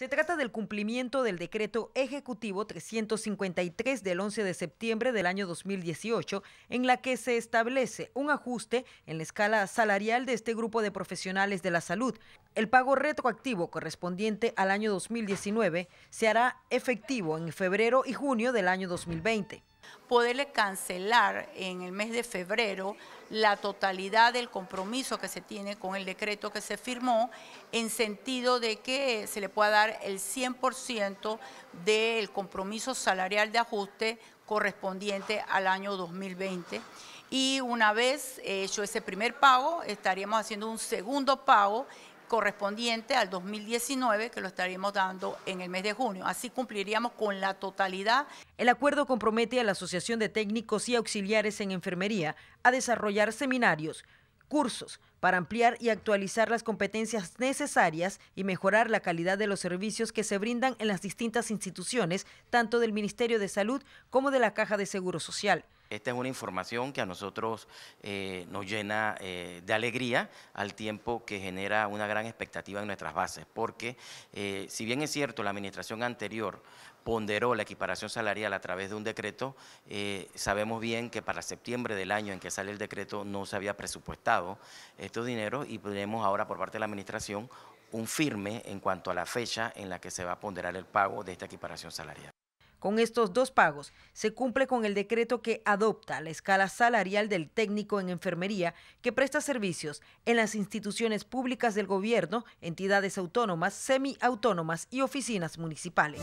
Se trata del cumplimiento del decreto ejecutivo 353 del 11 de septiembre del año 2018, en la que se establece un ajuste en la escala salarial de este grupo de profesionales de la salud. El pago retroactivo correspondiente al año 2019 se hará efectivo en febrero y junio del año 2020 poderle cancelar en el mes de febrero la totalidad del compromiso que se tiene con el decreto que se firmó, en sentido de que se le pueda dar el 100% del compromiso salarial de ajuste correspondiente al año 2020. Y una vez hecho ese primer pago, estaríamos haciendo un segundo pago correspondiente al 2019, que lo estaríamos dando en el mes de junio. Así cumpliríamos con la totalidad. El acuerdo compromete a la Asociación de Técnicos y Auxiliares en Enfermería a desarrollar seminarios, cursos, para ampliar y actualizar las competencias necesarias y mejorar la calidad de los servicios que se brindan en las distintas instituciones, tanto del Ministerio de Salud como de la Caja de Seguro Social. Esta es una información que a nosotros eh, nos llena eh, de alegría al tiempo que genera una gran expectativa en nuestras bases, porque eh, si bien es cierto, la administración anterior ponderó la equiparación salarial a través de un decreto, sabemos bien que para septiembre del año en que sale el decreto no se había presupuestado estos dineros y tenemos ahora por parte de la administración un firme en cuanto a la fecha en la que se va a ponderar el pago de esta equiparación salarial. Con estos dos pagos se cumple con el decreto que adopta la escala salarial del técnico en enfermería que presta servicios en las instituciones públicas del gobierno, entidades autónomas, semiautónomas y oficinas municipales.